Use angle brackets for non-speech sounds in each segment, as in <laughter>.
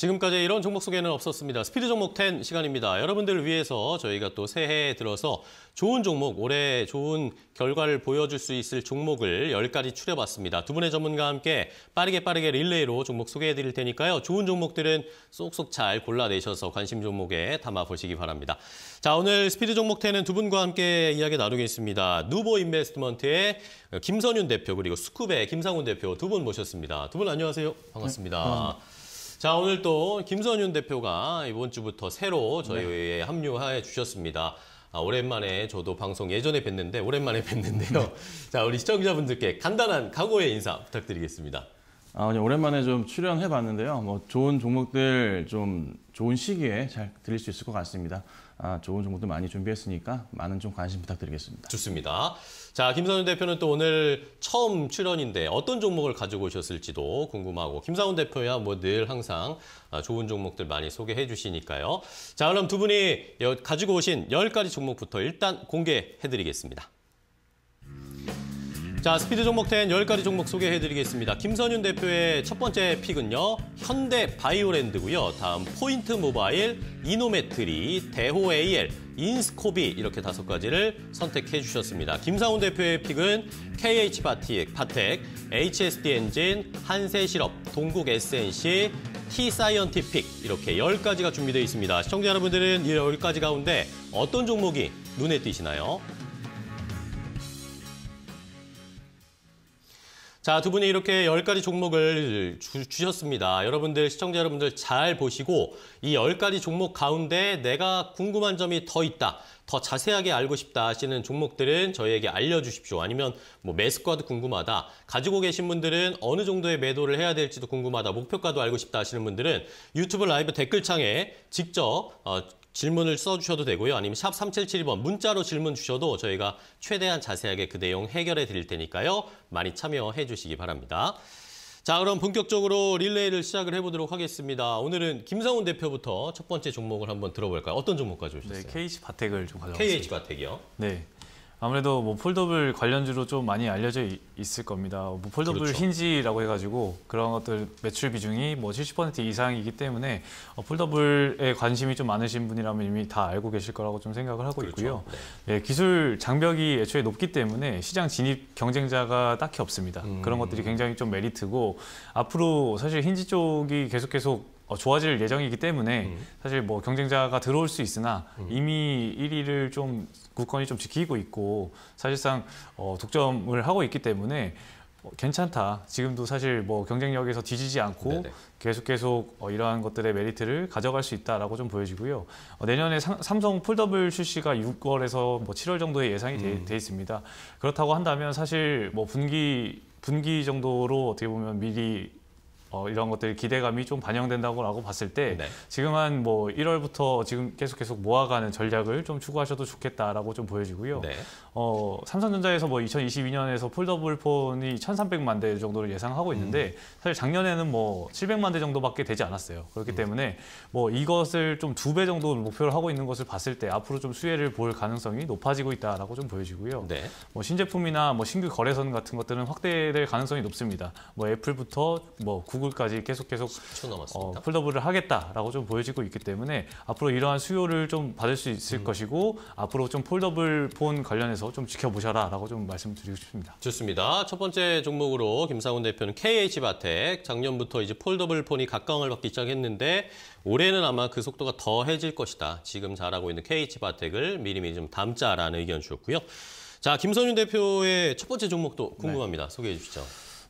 지금까지 이런 종목 소개는 없었습니다. 스피드 종목 10 시간입니다. 여러분들을 위해서 저희가 또 새해에 들어서 좋은 종목, 올해 좋은 결과를 보여줄 수 있을 종목을 10가지 추려봤습니다. 두 분의 전문가와 함께 빠르게 빠르게 릴레이로 종목 소개해드릴 테니까요. 좋은 종목들은 쏙쏙 잘 골라내셔서 관심 종목에 담아보시기 바랍니다. 자, 오늘 스피드 종목 10은 두 분과 함께 이야기 나누겠습니다. 누보 인베스트먼트의 김선윤 대표 그리고 스쿱의 김상훈 대표 두 분 모셨습니다. 두 분 안녕하세요. 반갑습니다. 네, 반갑습니다. 자 오늘 또 김선윤 대표가 이번 주부터 새로 저희에 네. 합류해 주셨습니다. 아, 오랜만에 저도 방송 예전에 뵀는데 오랜만에 <laughs> 뵀는데요. 네. 자 우리 시청자분들께 간단한 각오의 인사 부탁드리겠습니다. 아, 오랜만에 좀 출연해 봤는데요. 뭐 좋은 종목들 좀 좋은 시기에 잘 들릴 수 있을 것 같습니다. 아, 좋은 종목들 많이 준비했으니까 많은 좀 관심 부탁드리겠습니다. 좋습니다. 자, 김상훈 대표는 또 오늘 처음 출연인데 어떤 종목을 가지고 오셨을지도 궁금하고 김상훈 대표야 뭐 늘 항상 아, 좋은 종목들 많이 소개해 주시니까요. 자, 그럼 두 분이 가지고 오신 1 0가지 종목부터 일단 공개해 드리겠습니다. 자, 스피드 종목 텐 10가지 종목 소개해드리겠습니다. 김선윤 대표의 첫 번째 픽은요. 현대 바이오랜드고요. 다음 포인트 모바일, 이노메트리, 대호 AL, 인스코비 이렇게 다섯 가지를 선택해 주셨습니다. 김상훈 대표의 픽은 KH바텍, 바텍, HSD엔진, 한세실업, 동국 SNC, T사이언티픽 이렇게 10가지가 준비되어 있습니다. 시청자 여러분들은 이 10가지 가운데 어떤 종목이 눈에 띄시나요? 자, 두 분이 이렇게 열가지 종목을 주, 셨습니다 여러분들, 시청자 여러분들 잘 보시고 이 열가지 종목 가운데 내가 궁금한 점이 더 있다, 더 자세하게 알고 싶다 하시는 종목들은 저희에게 알려주십시오. 아니면 뭐매수과도 궁금하다, 가지고 계신 분들은 어느 정도의 매도를 해야 될지도 궁금하다, 목표가도 알고 싶다 하시는 분들은 유튜브 라이브 댓글창에 직접 어, 질문을 써주셔도 되고요. 아니면 샵 3772번 문자로 질문 주셔도 저희가 최대한 자세하게 그 내용 해결해 드릴 테니까요. 많이 참여해 주시기 바랍니다. 자, 그럼 본격적으로 릴레이를 시작을 해보도록 하겠습니다. 오늘은 김상훈 대표부터 첫 번째 종목을 한번 들어볼까요? 어떤 종목 가져오셨어요? 네, KH 바텍을 좀 가져왔습니다. KH 바텍이요? 네. 아무래도 뭐 폴더블 관련주로 좀 많이 알려져 있을 겁니다. 뭐 폴더블 그렇죠. 힌지라고 해가지고 그런 것들 매출 비중이 뭐 70% 이상이기 때문에 어, 폴더블에 관심이 좀 많으신 분이라면 이미 다 알고 계실 거라고 좀 생각을 하고 그렇죠. 있고요. 네. 네, 기술 장벽이 애초에 높기 때문에 시장 진입 경쟁자가 딱히 없습니다. 음. 그런 것들이 굉장히 좀 메리트고 앞으로 사실 힌지 쪽이 계속 계속 어, 좋아질 예정이기 때문에 음. 사실 뭐 경쟁자가 들어올 수 있으나 음. 이미 1위를 좀 국권이 좀 지키고 있고 사실상 어, 독점을 하고 있기 때문에 어, 괜찮다. 지금도 사실 뭐 경쟁력에서 뒤지지 않고 네네. 네. 계속 계속 어, 이러한 것들의 메리트를 가져갈 수 있다라고 좀 보여지고요. 어, 내년에 삼, 삼성 폴더블 출시가 6월에서 뭐 7월 정도에 예상이 돼, 음. 돼 있습니다. 그렇다고 한다면 사실 뭐 분기 분기 정도로 어떻게 보면 미리 어, 이런 것들이 기대감이 좀 반영된다고 라 봤을 때 네. 지금 한 뭐 1월부터 지금 계속 계속 모아가는 전략을 좀 추구하셔도 좋겠다라고 좀 보여지고요. 네. 어, 삼성전자에서 뭐 2022년에서 폴더블 폰이 1,300만 대 정도를 예상하고 있는데 음. 사실 작년에는 뭐 700만 대 정도밖에 되지 않았어요. 그렇기 음. 때문에 뭐 이것을 좀 두 배 정도 목표를 하고 있는 것을 봤을 때 앞으로 좀 수혜를 볼 가능성이 높아지고 있다라고 좀 보여지고요. 네. 뭐 신제품이나 뭐 신규 거래선 같은 것들은 확대될 가능성이 높습니다. 뭐 애플부터 뭐 구글 구글까지 계속 계속 1 0 남았습니다. 어, 풀더블을 하겠다라고 좀 보여지고 있기 때문에 앞으로 이러한 수요를 좀 받을 수 있을 음. 것이고 앞으로 좀 폴더블 폰 관련해서 좀 지켜보셔라라고 좀 말씀드리고 싶습니다. 좋습니다. 첫 번째 종목으로 김상훈 대표는 KH바텍 작년부터 이제 폴더블 폰이 각광을 받기 시작했는데 올해는 아마 그 속도가 더해질 것이다. 지금 잘하고 있는 KH바텍을 미리미리 좀 담자라는 의견 주셨고요. 자, 김선윤 대표의 첫 번째 종목도 네. 궁금합니다. 네. 소개해 주시죠.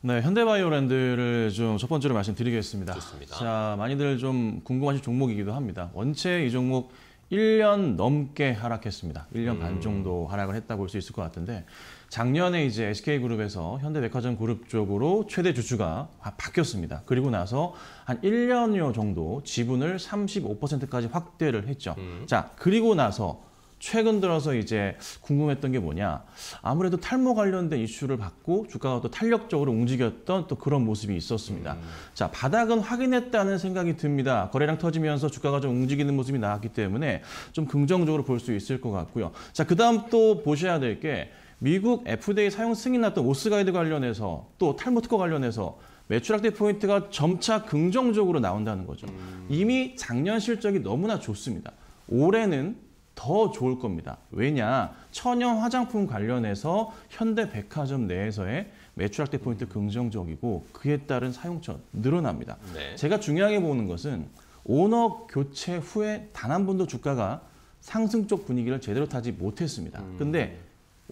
네, 현대바이오랜드를 좀 첫 번째로 말씀드리겠습니다. 좋습니다. 자, 많이들 좀 궁금하신 종목이기도 합니다. 원체 이 종목 1년 넘게 하락했습니다. 1년 음. 반 정도 하락을 했다고 볼 수 있을 것 같은데 작년에 이제 SK그룹에서 현대백화점 그룹 쪽으로 최대 주주가 바뀌었습니다. 그리고 나서 한 1년여 정도 지분을 35%까지 확대를 했죠. 음. 자, 그리고 나서 최근 들어서 이제 궁금했던 게 뭐냐 아무래도 탈모 관련된 이슈를 받고 주가가 또 탄력적으로 움직였던 또 그런 모습이 있었습니다. 음. 자 바닥은 확인했다는 생각이 듭니다. 거래량 터지면서 주가가 좀 움직이는 모습이 나왔기 때문에 좀 긍정적으로 볼 수 있을 것 같고요. 자 그다음 또 보셔야 될 게 미국 FDA 사용 승인났던 오스가이드 관련해서 또 탈모 특허 관련해서 매출확대 포인트가 점차 긍정적으로 나온다는 거죠. 음. 이미 작년 실적이 너무나 좋습니다. 올해는 더 좋을 겁니다. 왜냐? 천연 화장품 관련해서 현대백화점 내에서의 매출 확대 포인트 긍정적이고 그에 따른 사용처 늘어납니다. 네. 제가 중요하게 보는 것은 오너 교체 후에 단 한 번도 주가가 상승 쪽 분위기를 제대로 타지 못했습니다. 음. 근데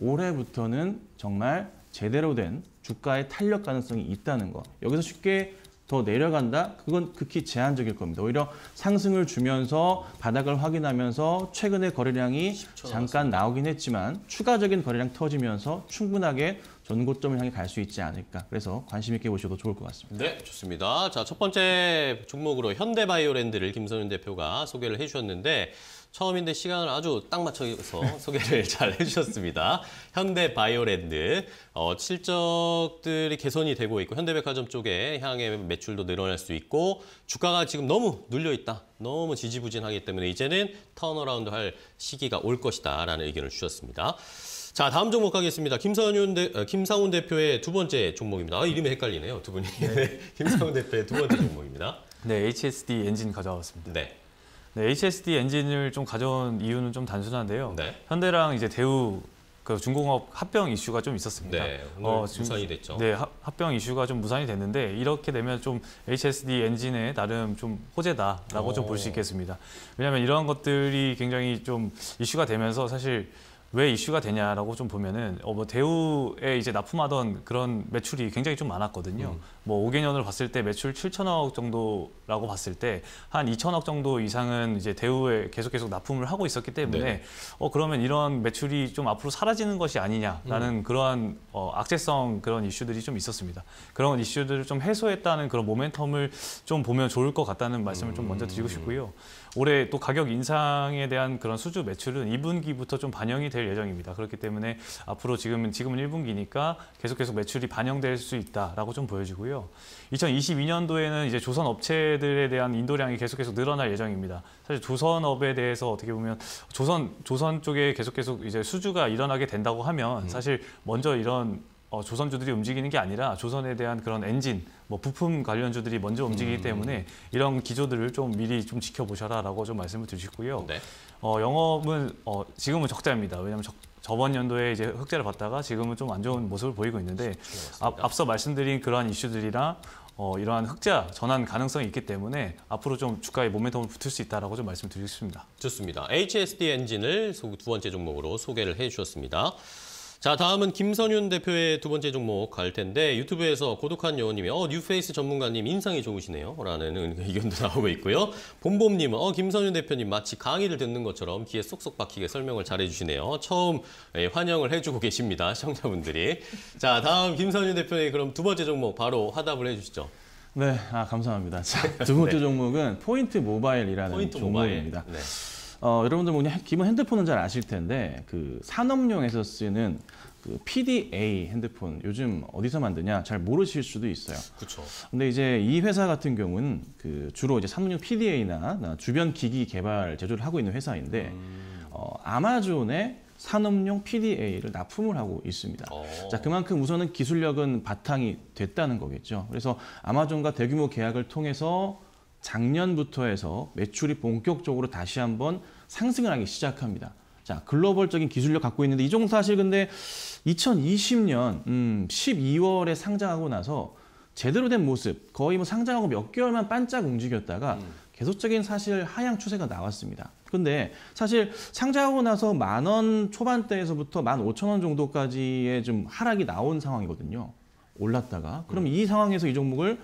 올해부터는 정말 제대로 된 주가의 탄력 가능성이 있다는 거. 여기서 쉽게 더 내려간다? 그건 극히 제한적일 겁니다. 오히려 상승을 주면서 바닥을 확인하면서 최근의 거래량이 잠깐 나오긴 했지만 추가적인 거래량 터지면서 충분하게 전고점을 향해 갈 수 있지 않을까. 그래서 관심 있게 보셔도 좋을 것 같습니다. 네, 좋습니다. 자, 첫 번째 종목으로 현대바이오랜드를 김선윤 대표가 소개를 해주셨는데 처음인데 시간을 아주 딱 맞춰서 <laughs> 소개를 잘 해주셨습니다. 현대바이오랜드 어, 실적들이 개선이 되고 있고 현대백화점 쪽에 향해 매출도 늘어날 수 있고 주가가 지금 너무 눌려 있다. 너무 지지부진하기 때문에 이제는 턴어라운드 할 시기가 올 것이다 라는 의견을 주셨습니다. 자 다음 종목 가겠습니다. 김상훈, 대, 어, 김상훈 대표의 두 번째 종목입니다. 아, 이름이 헷갈리네요. 두 분이. 네. <laughs> 김상훈 대표의 두 번째 종목입니다. 네, HSD 엔진 가져왔습니다. 네. 네, HSD 엔진을 좀 가져온 이유는 좀 단순한데요. 네. 현대랑 이제 대우 그 중공업 합병 이슈가 좀 있었습니다. 네, 어, 지금, 무산이 됐죠. 네, 합병 이슈가 좀 무산이 됐는데 이렇게 되면 좀 HSD 엔진의 나름 좀 호재다라고 좀 볼 수 있겠습니다. 왜냐하면 이러한 것들이 굉장히 좀 이슈가 되면서 사실 왜 이슈가 되냐라고 좀 보면은 어뭐 대우에 이제 납품하던 그런 매출이 굉장히 좀 많았거든요. 음. 뭐 5개년을 봤을 때 매출 7천억 정도라고 봤을 때 한 2천억 정도 이상은 이제 대우에 계속 계속 납품을 하고 있었기 때문에 네. 어 그러면 이런 매출이 좀 앞으로 사라지는 것이 아니냐라는 음. 그러한 어 악재성 그런 이슈들이 좀 있었습니다. 그런 이슈들을 좀 해소했다는 그런 모멘텀을 좀 보면 좋을 것 같다는 말씀을 음. 좀 먼저 드리고 음. 싶고요. 올해 또 가격 인상에 대한 그런 수주 매출은 2분기부터 좀 반영이 될 예정입니다. 그렇기 때문에 앞으로 지금은 지금은 1분기니까 계속 계속 매출이 반영될 수 있다라고 좀 보여지고요. 2022년도에는 이제 조선 업체들에 대한 인도량이 계속 계속 늘어날 예정입니다. 사실 조선업에 대해서 어떻게 보면 조선 조선 쪽에 계속 계속 이제 수주가 일어나게 된다고 하면 음. 사실 먼저 이런 어, 조선주들이 움직이는 게 아니라 조선에 대한 그런 엔진, 뭐 부품 관련주들이 먼저 움직이기 음. 때문에 이런 기조들을 좀 미리 좀 지켜보셔라라고 좀 말씀을 드리고요. 네. 어, 영업은 어, 지금은 적자입니다. 왜냐하면 적, 저번 연도에 이제 흑자를 봤다가 지금은 좀 안 좋은 모습을 보이고 있는데 앞, 앞서 말씀드린 그러한 이슈들이랑 어, 이러한 흑자 전환 가능성이 있기 때문에 앞으로 좀 주가의 모멘텀을 붙을 수 있다라고 좀 말씀드리겠습니다. 좋습니다. HSD 엔진을 두 번째 종목으로 소개를 해주셨습니다. 자, 다음은 김선윤 대표의 두 번째 종목 갈 텐데 유튜브에서 고독한 여우님이 어 뉴페이스 전문가님 인상이 좋으시네요 라는 <laughs> 의견도 나오고 있고요. 봄봄님은 어 김선윤 대표님 마치 강의를 듣는 것처럼 귀에 쏙쏙 박히게 설명을 잘해주시네요. 처음 예, 환영을 해주고 계십니다. <laughs> 시청자분들이. 자, 다음 김선윤 대표의 그럼 두 번째 종목 바로 화답을 해주시죠. 네, 아, 감사합니다. 자, <laughs> 두 번째 네. 종목은 포인트 모바일이라는 포인트 종목입니다. 모바일. 네. 어, 여러분들 뭐 기본 핸드폰은 잘 아실 텐데 그 산업용에서 쓰는 그 PDA 핸드폰 요즘 어디서 만드냐 잘 모르실 수도 있어요. 그렇 근데 이제 이 회사 같은 경우는 그 주로 이제 산업용 PDA나 주변 기기 개발 제조를 하고 있는 회사인데 음... 어, 아마존의 산업용 PDA를 납품을 하고 있습니다. 오. 어. 자, 그만큼 우선은 기술력은 바탕이 됐다는 거겠죠. 그래서 아마존과 대규모 계약을 통해서 작년부터 해서 매출이 본격적으로 다시 한번 상승을 하기 시작합니다. 자, 글로벌적인 기술력 갖고 있는데 이 종목 사실 근데 2020년 음, 12월에 상장하고 나서 제대로 된 모습, 거의 뭐 상장하고 몇 개월만 반짝 움직였다가 음. 계속적인 사실 하향 추세가 나왔습니다. 근데 사실 상장하고 나서 만 원 초반대에서부터 만 오천 원 정도까지의 좀 하락이 나온 상황이거든요. 올랐다가. 그럼 음. 이 상황에서 이 종목을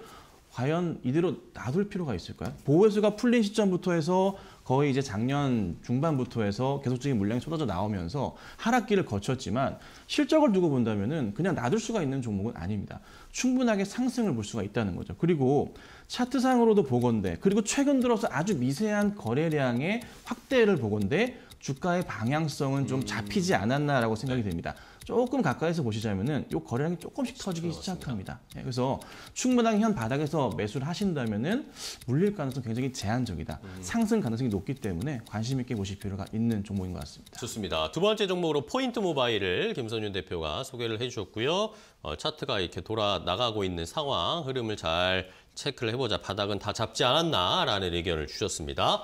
과연 이대로 놔둘 필요가 있을까요? 보호수가 풀린 시점부터 해서 거의 이제 작년 중반부터 해서 계속적인 물량이 쏟아져 나오면서 하락기를 거쳤지만 실적을 두고 본다면은 그냥 놔둘 수가 있는 종목은 아닙니다. 충분하게 상승을 볼 수가 있다는 거죠. 그리고 차트상으로도 보건데 그리고 최근 들어서 아주 미세한 거래량의 확대를 보건데 주가의 방향성은 좀 음. 잡히지 않았나라고 생각이 됩니다. 조금 가까이서 보시자면은 요 거래량이 조금씩 터지기 시작합니다. 네, 그래서 충분하게 현 바닥에서 매수를 하신다면은 물릴 가능성 굉장히 제한적이다. 음. 상승 가능성이 높기 때문에 관심 있게 보실 필요가 있는 종목인 것 같습니다. 좋습니다. 두 번째 종목으로 포인트 모바일을 김선윤 대표가 소개를 해주셨고요. 어, 차트가 이렇게 돌아 나가고 있는 상황 흐름을 잘 체크를 해보자. 바닥은 다 잡지 않았나라는 의견을 주셨습니다.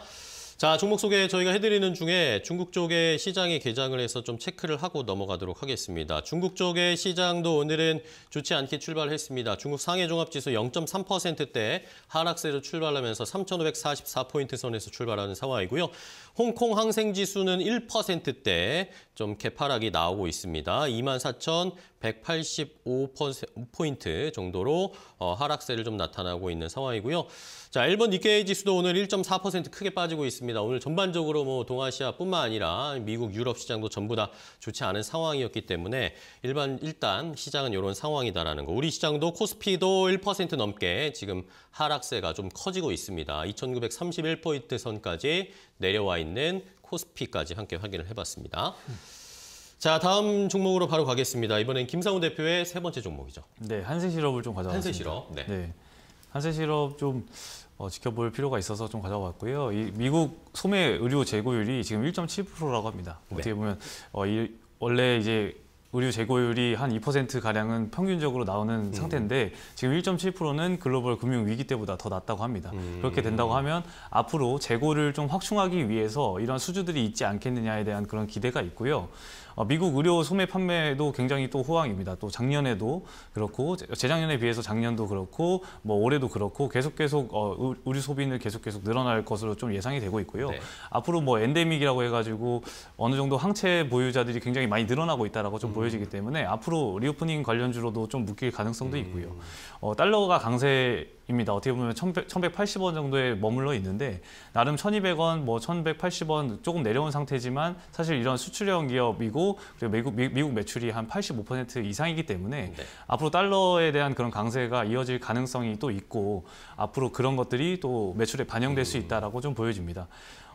자, 종목 소개 저희가 해드리는 중에 중국 쪽의 시장에 개장을 해서 좀 체크를 하고 넘어가도록 하겠습니다. 중국 쪽의 시장도 오늘은 좋지 않게 출발했습니다. 중국 상해 종합지수 0.3%대 하락세로 출발하면서 3,544포인트 선에서 출발하는 상황이고요. 홍콩 항생지수는 1%대 좀 개파락이 나오고 있습니다. 24,185포인트 정도로 어, 하락세를 좀 나타나고 있는 상황이고요. 자, 일본 니케이 지수도 오늘 1.4% 크게 빠지고 있습니다. 오늘 전반적으로 뭐 동아시아뿐만 아니라 미국, 유럽 시장도 전부 다 좋지 않은 상황이었기 때문에 일반 일단 시장은 이런 상황이다라는 거. 우리 시장도 코스피도 1% 넘게 지금 하락세가 좀 커지고 있습니다. 2,931포인트 선까지 내려와 있는 코스피까지 함께 확인을 해봤습니다. 자, 다음 종목으로 바로 가겠습니다. 이번엔 김상우 대표의 세 번째 종목이죠. 네, 한세실업을 좀 가져왔습니다. 한세실업, 네. 네. 한세실업 좀 어, 지켜볼 필요가 있어서 좀 가져왔고요. 이 미국 소매 의류 재고율이 지금 1.7%라고 합니다. 네. 어떻게 네. 보면 어, 이, 원래 이제 의류 재고율이 한 2%가량은 평균적으로 나오는 음. 상태인데 지금 1.7%는 글로벌 금융 위기 때보다 더 낮다고 합니다. 음. 그렇게 된다고 하면 앞으로 재고를 좀 확충하기 위해서 이런 수주들이 있지 않겠느냐에 대한 그런 기대가 있고요. 어, 미국 의료 소매 판매도 굉장히 또 호황입니다. 또 작년에도 그렇고 재작년에 비해서 작년도 그렇고 뭐 올해도 그렇고 계속 계속 어, 의료 소비는 계속 계속 늘어날 것으로 좀 예상이 되고 있고요. 네. 앞으로 뭐 엔데믹이라고 해가지고 어느 정도 항체 보유자들이 굉장히 많이 늘어나고 있다라고 좀 음. 보여지기 때문에 앞으로 리오프닝 관련주로도 좀 묶일 가능성도 음. 있고요. 어, 달러가 강세 입니다. 어떻게 보면 1180원 정도에 머물러 있는데 나름 1200원, 뭐 1180원 조금 내려온 상태지만 사실 이런 수출형 기업이고 그리고 미국, 미국 매출이 한 85% 이상이기 때문에 네. 앞으로 달러에 대한 그런 강세가 이어질 가능성이 또 있고 앞으로 그런 것들이 또 매출에 반영될 음. 수 있다라고 좀 보여집니다.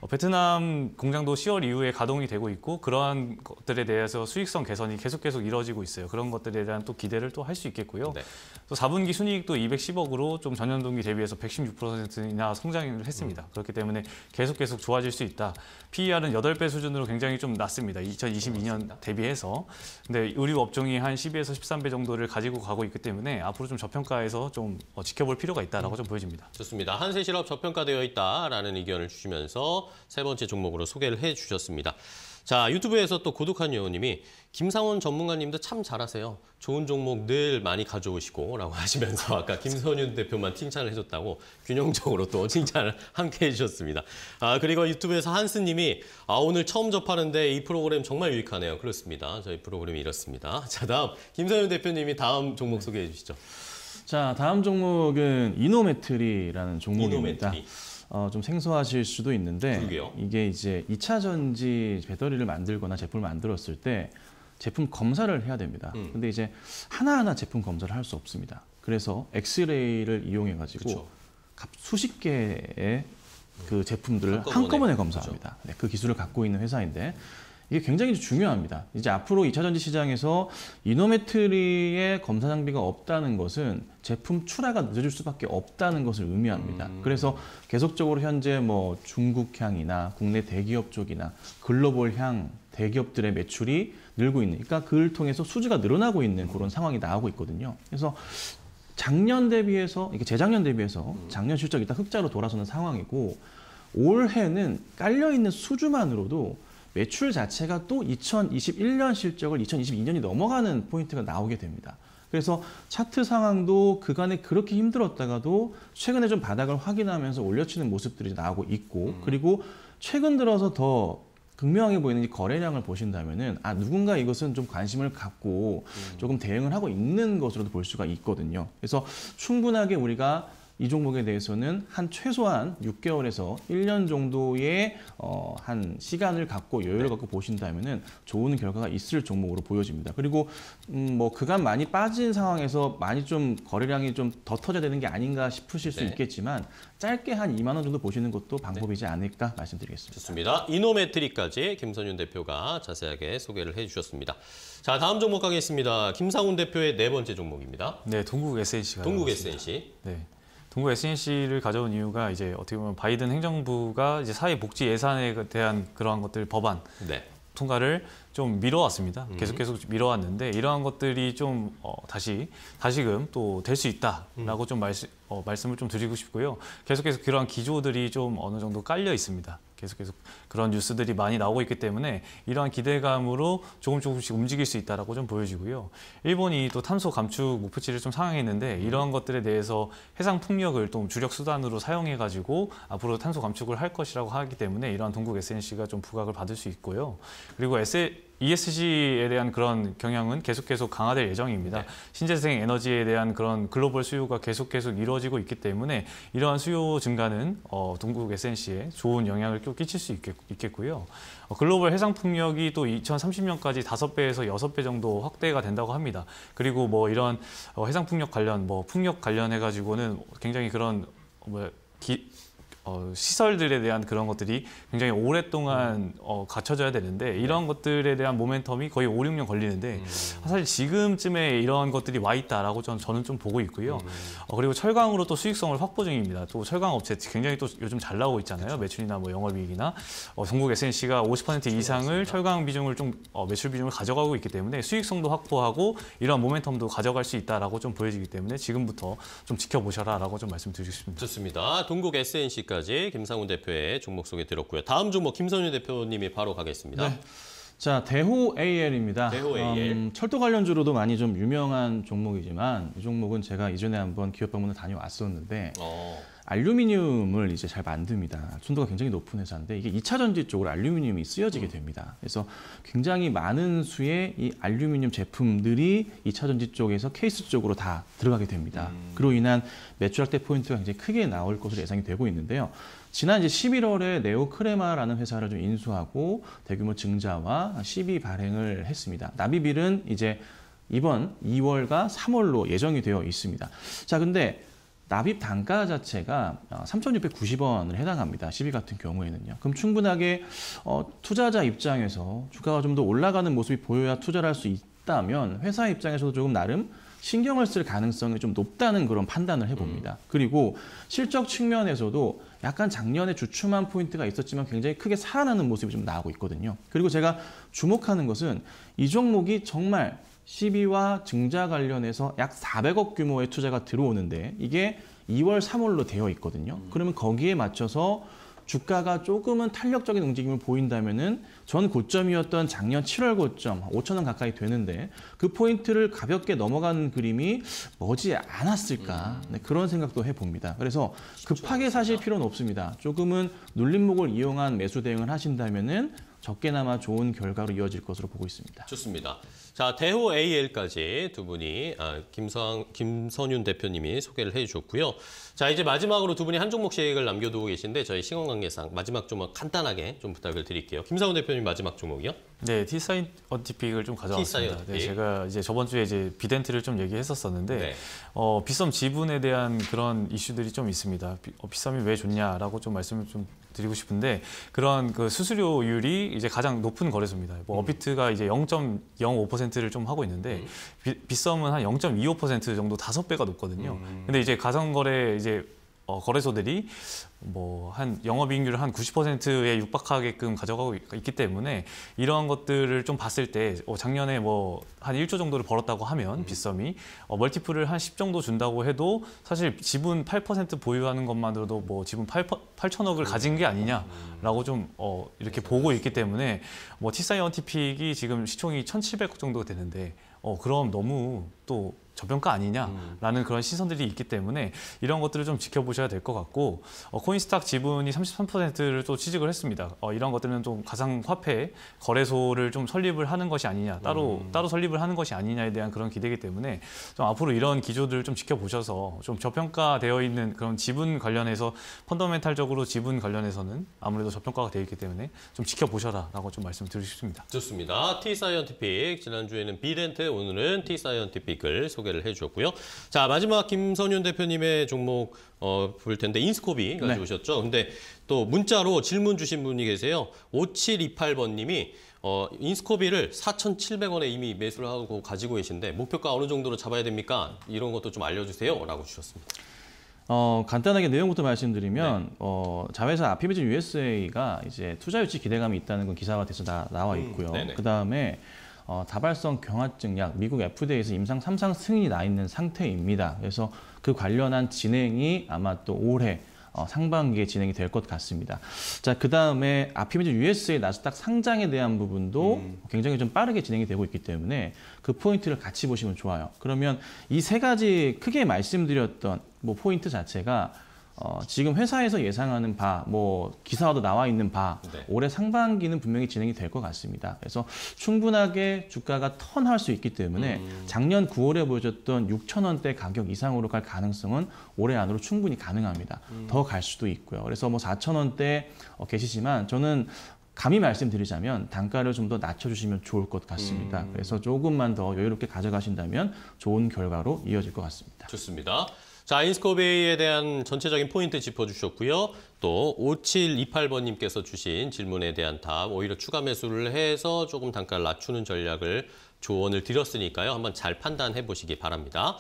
어, 베트남 공장도 10월 이후에 가동이 되고 있고 그러한 것들에 대해서 수익성 개선이 계속 계속 이루어지고 있어요. 그런 것들에 대한 또 기대를 또 할 수 있겠고요. 네. 또 4분기 순이익도 210억으로 좀 전년 동기 대비해서 116%나 성장을 했습니다. 음. 그렇기 때문에 계속 계속 좋아질 수 있다. PER은 8배 수준으로 굉장히 좀 낮습니다. 2022년 대비해서. 근데 의류 업종이 한 12에서 13배 정도를 가지고 가고 있기 때문에 앞으로 좀 저평가에서 좀 어, 지켜볼 필요가 있다라고 음. 좀 보여집니다. 좋습니다. 한세 실업 저평가되어 있다라는 의견을 주시면서 세 번째 종목으로 소개를 해 주셨습니다. 자 유튜브에서 또 고독한 여우님이 김상원 전문가님도 참 잘하세요. 좋은 종목 늘 많이 가져오시고 라고 <laughs> 하시면서 아까 김선윤 대표만 칭찬을 해줬다고 균형적으로 또 칭찬을 함께 해주셨습니다. 아 그리고 유튜브에서 한스님이 아 오늘 처음 접하는데 이 프로그램 정말 유익하네요. 그렇습니다. 저희 프로그램이 이렇습니다. <laughs> 자 다음 김선윤 대표님이 다음 종목 소개해 주시죠. 자 다음 종목은 이노메트리라는 종목입니다. 이노메트리. 어, 좀 생소하실 수도 있는데 그러게요. 이게 이제 2차 전지 배터리를 만들거나 제품을 만들었을 때 제품 검사를 해야 됩니다. 음. 근데 이제 하나하나 제품 검사를 할 수 없습니다. 그래서 엑스레이를 이용해 가지고 수십 개의 그 제품들을 한꺼번에, 한꺼번에 검사합니다. 네, 그 기술을 갖고 있는 회사인데 이게 굉장히 중요합니다. 이제 앞으로 2차 전지 시장에서 이노메트리의 검사 장비가 없다는 것은 제품 출하가 늦어질 수밖에 없다는 것을 의미합니다. 음. 그래서 계속적으로 현재 뭐 중국향이나 국내 대기업 쪽이나 글로벌향 대기업들의 매출이 늘고 있으니까 그러니까 는 그를 통해서 수주가 늘어나고 있는 그런 상황이 나오고 있거든요. 그래서 작년 대비해서 이게 재작년 대비해서 음. 작년 실적이 딱 흑자로 돌아서는 상황이고 올해는 깔려 있는 수주만으로도 매출 자체가 또 2021년 실적을 2022년이 넘어가는 포인트가 나오게 됩니다. 그래서 차트 상황도 그간에 그렇게 힘들었다가도 최근에 좀 바닥을 확인하면서 올려치는 모습들이 나오고 있고 음. 그리고 최근 들어서 더 극명하게 보이는 이 거래량을 보신다면은 아 누군가 이것은 좀 관심을 갖고 음. 조금 대응을 하고 있는 것으로도 볼 수가 있거든요. 그래서 충분하게 우리가 이 종목에 대해서는 한 최소한 6개월에서 1년 정도의 어, 한 시간을 갖고 여유를 네. 갖고 보신다면은 좋은 결과가 있을 종목으로 보여집니다. 그리고 음, 뭐 그간 많이 빠진 상황에서 많이 좀 거래량이 좀 더 터져야 되는 게 아닌가 싶으실 수 네. 있겠지만 짧게 한 2만 원 정도 보시는 것도 네. 방법이지 않을까 말씀드리겠습니다. 좋습니다. 이노메트리까지 김선윤 대표가 자세하게 소개를 해주셨습니다. 자 다음 종목 가겠습니다. 김상훈 대표의 네 번째 종목입니다. 네, 동국 SNC가 동국 습니다 SNC. 네. 동구 SNC를 가져온 이유가 이제 어떻게 보면 바이든 행정부가 이제 사회복지 예산에 대한 그러한 것들 법안 네. 통과를 좀 미뤄왔습니다. 음. 계속 계속 미뤄왔는데 이러한 것들이 좀 어, 다시 다시금 또 될 수 있다라고 음. 좀 말씀 어, 말씀을 좀 드리고 싶고요. 계속 해서 그러한 기조들이 좀 어느 정도 깔려 있습니다. 계속해서 그런 뉴스들이 많이 나오고 있기 때문에 이러한 기대감으로 조금 조금씩 움직일 수 있다라고 좀 보여지고요. 일본이 또 탄소 감축 목표치를 좀 상향했는데 이러한 것들에 대해서 해상 풍력을 또 주력 수단으로 사용해 가지고 앞으로 탄소 감축을 할 것이라고 하기 때문에 이러한 동국 SNC가 좀 부각을 받을 수 있고요. 그리고 SL, ESG에 대한 그런 경향은 계속 계속 강화될 예정입니다. 네. 신재생 에너지에 대한 그런 글로벌 수요가 계속 계속 이루어지고 있기 때문에 이러한 수요 증가는 어, 동국 SNC에 좋은 영향을 끼칠 수 있겠, 고요 어, 글로벌 해상 풍력이 또 2030년까지 5배에서 6배 정도 확대가 된다고 합니다. 그리고 뭐 이런 어, 해상 풍력 관련, 뭐 풍력 관련해 가지고는 굉장히 그런 어, 뭐 기, 어, 시설들에 대한 그런 것들이 굉장히 오랫동안 음. 어, 갖춰져야 되는데 이런 네. 것들에 대한 모멘텀이 거의 5, 6년 걸리는데 음. 사실 지금쯤에 이런 것들이 와 있다라고 저는, 저는 좀 보고 있고요. 음. 어, 그리고 철강으로 또 수익성을 확보 중입니다. 또 철강 업체 굉장히 또 요즘 잘 나오고 있잖아요. 그렇 매출이나 뭐 영업이익이나 어, 전국 SNC가 50% 이상을 맞습니다. 철강 비중을 좀 어, 매출 비중을 가져가고 있기 때문에 수익성도 확보하고 이러한 모멘텀도 가져갈 수 있다라고 좀 보여지기 때문에 지금부터 좀 지켜보셔라라고 좀 말씀드리고 싶습니다. 좋습니다. 동국 SNC가 여기까지 김상훈 대표의 종목 소개 들었고요. 다음 종목 김선유 대표님이 바로 가겠습니다. 네. 자, 대호 AL입니다. 대호 AL. 음, 철도 관련주로도 많이 좀 유명한 종목이지만 이 종목은 제가 이전에 한번 기업 방문을 다녀왔었는데 어. 알루미늄을 이제 잘 만듭니다. 순도가 굉장히 높은 회사인데 이게 2차 전지 쪽으로 알루미늄이 쓰여지게 음. 됩니다. 그래서 굉장히 많은 수의 이 알루미늄 제품들이 2차 전지 쪽에서 케이스 쪽으로 다 들어가게 됩니다. 음. 그로 인한 매출 확대 포인트가 굉장히 크게 나올 것으로 예상이 되고 있는데요. 지난 이제 11월에 네오크레마라는 회사를 좀 인수하고 대규모 증자와 시비 발행을 했습니다. 나비빌은 이제 이번 2월과 3월로 예정이 되어 있습니다. 자, 근데 납입 단가 자체가 3,690원을 어, 해당합니다. 시비 같은 경우에는요. 그럼 충분하게 어, 투자자 입장에서 주가가 좀 더 올라가는 모습이 보여야 투자를 할 수 있다면 회사 입장에서도 조금 나름 신경을 쓸 가능성이 좀 높다는 그런 판단을 해봅니다. 음. 그리고 실적 측면에서도 약간 작년에 주춤한 포인트가 있었지만 굉장히 크게 살아나는 모습이 좀 나오고 있거든요. 그리고 제가 주목하는 것은 이 종목이 정말 시비와 증자 관련해서 약 400억 규모의 투자가 들어오는데 이게 2월, 3월로 되어 있거든요. 음. 그러면 거기에 맞춰서 주가가 조금은 탄력적인 움직임을 보인다면은 전 고점이었던 작년 7월 고점 5천 원 가까이 되는데 그 포인트를 가볍게 넘어가는 그림이 머지 않았을까 음. 네, 그런 생각도 해봅니다. 그래서 급하게 사실 필요는 없습니다. 조금은 눌림목을 이용한 매수 대응을 하신다면은 적게나마 좋은 결과로 이어질 것으로 보고 있습니다. 좋습니다. 자 대호 AL까지 두 분이 아, 김선 김선윤 대표님이 소개를 해주셨고요. 자 이제 마지막으로 두 분이 한 종목씩 을 남겨두고 계신데 저희 시간 관계상 마지막 종목 간단하게 좀 부탁을 드릴게요. 김상훈 대표님 마지막 종목이요. 네, T사이언티픽을 좀 가져왔습니다. 네, 제가 이제 저번 주에 이제 비덴트를 좀 얘기했었었는데 네. 어, 비썸 지분에 대한 그런 이슈들이 좀 있습니다. 비, 어, 비썸이 왜 좋냐라고 좀 말씀을 좀 드리고 싶은데 그런 그 수수료율이 이제 가장 높은 거래소입니다. 뭐 음. 어비트가 이제 0.05%를 좀 하고 있는데 음. 비, 비썸은 한 0.25% 정도 다섯 배가 높거든요. 음. 근데 이제 가상거래 이제 어, 거래소들이 뭐 한 영업이익률을 한 90%에 육박하게끔 가져가고 있기 때문에 이러한 것들을 좀 봤을 때 어, 작년에 뭐 한 1조 정도를 벌었다고 하면 음. 빗썸이 어, 멀티플을 한 10 정도 준다고 해도 사실 지분 8% 보유하는 것만으로도 뭐 지분 8, 8천억을 가진 게 아니냐라고 좀 어, 이렇게 보고 있기 때문에 뭐 T사이언티픽이 지금 시총이 1,700억 정도 되는데 어, 그럼 너무 또 저평가 아니냐라는 그런 시선들이 있기 때문에 이런 것들을 좀 지켜보셔야 될 것 같고 어, 코인스탁 지분이 33%를 또 취직을 했습니다. 어, 이런 것들은 좀 가상화폐 거래소를 좀 설립을 하는 것이 아니냐 따로 음. 따로 설립을 하는 것이 아니냐에 대한 그런 기대기 때문에 좀 앞으로 이런 기조들을 좀 지켜보셔서 좀 저평가되어 있는 그런 지분 관련해서 펀더멘탈적으로 지분 관련해서는 아무래도 저평가가 되어 있기 때문에 좀 지켜보셔라라고 좀 말씀드리고 을 싶습니다. 좋습니다. T 사이언티픽 지난주에는 비렌트 오늘은 T 사이언티픽을 소개. 소개를 해주셨고요. 자 마지막 김선윤 대표님의 종목 어, 볼 텐데 인스코비 가져오셨죠. 네. 근데 또 문자로 질문 주신 분이 계세요. 5728번님이 어, 인스코비를 4,700원에 이미 매수를 하고 가지고 계신데 목표가 어느 정도로 잡아야 됩니까? 이런 것도 좀 알려주세요. 라고 주셨습니다. 어, 간단하게 내용부터 말씀드리면 네. 어, 자회사 아피비전 USA가 이제 투자 유치 기대감이 있다는 건 기사가 돼서 나, 나와 있고요. 음, 그 다음에 어, 다발성 경화증 약 미국 FDA에서 임상 3상 승인이 나 있는 상태입니다. 그래서 그 관련한 진행이 아마 또 올해 어, 상반기에 진행이 될 것 같습니다. 자, 그 다음에 아피미즈 USA 나스닥 상장에 대한 부분도 음. 굉장히 좀 빠르게 진행이 되고 있기 때문에 그 포인트를 같이 보시면 좋아요. 그러면 이 세 가지 크게 말씀드렸던 뭐 포인트 자체가 어, 지금 회사에서 예상하는 바, 뭐 기사와도 나와 있는 바, 네. 올해 상반기는 분명히 진행이 될 것 같습니다. 그래서 충분하게 주가가 턴할 수 있기 때문에 음. 작년 9월에 보여줬던 6천 원대 가격 이상으로 갈 가능성은 올해 안으로 충분히 가능합니다. 음. 더갈 수도 있고요. 그래서 뭐 4천 원대 어, 계시지만 저는 감히 말씀드리자면 단가를 좀 더 낮춰주시면 좋을 것 같습니다. 음. 그래서 조금만 더 여유롭게 가져가신다면 좋은 결과로 이어질 것 같습니다. 좋습니다. 자, 인스코베이에 대한 전체적인 포인트 짚어주셨고요. 또 5728번님께서 주신 질문에 대한 답, 오히려 추가 매수를 해서 조금 단가를 낮추는 전략을 조언을 드렸으니까요. 한번 잘 판단해 보시기 바랍니다.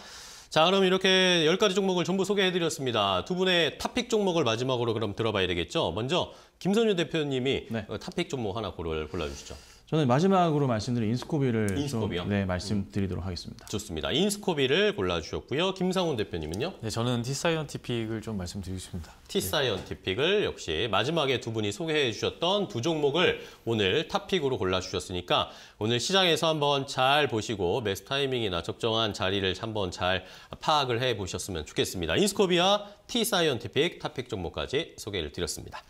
자, 그럼 이렇게 열가지 종목을 전부 소개해드렸습니다. 두 분의 탑픽 종목을 마지막으로 그럼 들어봐야 되겠죠? 먼저 김선유 대표님이 네. 어, 탑픽 종목 하나 고를 골라주시죠. 저는 마지막으로 말씀드린 인스코비를 인스코비요? 좀, 네, 말씀드리도록 하겠습니다. 좋습니다. 인스코비를 골라주셨고요. 김상훈 대표님은요? 네, 저는 티사이언티픽을 좀 말씀드리겠습니다. 티사이언티픽을 역시 마지막에 두 분이 소개해 주셨던 두 종목을 오늘 탑픽으로 골라주셨으니까 오늘 시장에서 한번 잘 보시고 매수 타이밍이나 적정한 자리를 한번 잘 파악을 해 보셨으면 좋겠습니다. 인스코비와 티사이언티픽 탑픽 종목까지 소개를 드렸습니다.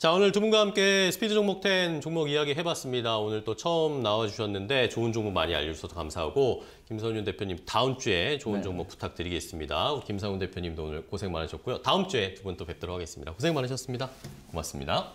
자, 오늘 두 분과 함께 스피드 종목 10 종목 이야기 해봤습니다. 오늘 또 처음 나와주셨는데 좋은 종목 많이 알려주셔서 감사하고 김선윤 대표님 다음 주에 좋은 네. 종목 부탁드리겠습니다. 김상훈 대표님도 오늘 고생 많으셨고요. 다음 주에 두 분 또 뵙도록 하겠습니다. 고생 많으셨습니다. 고맙습니다.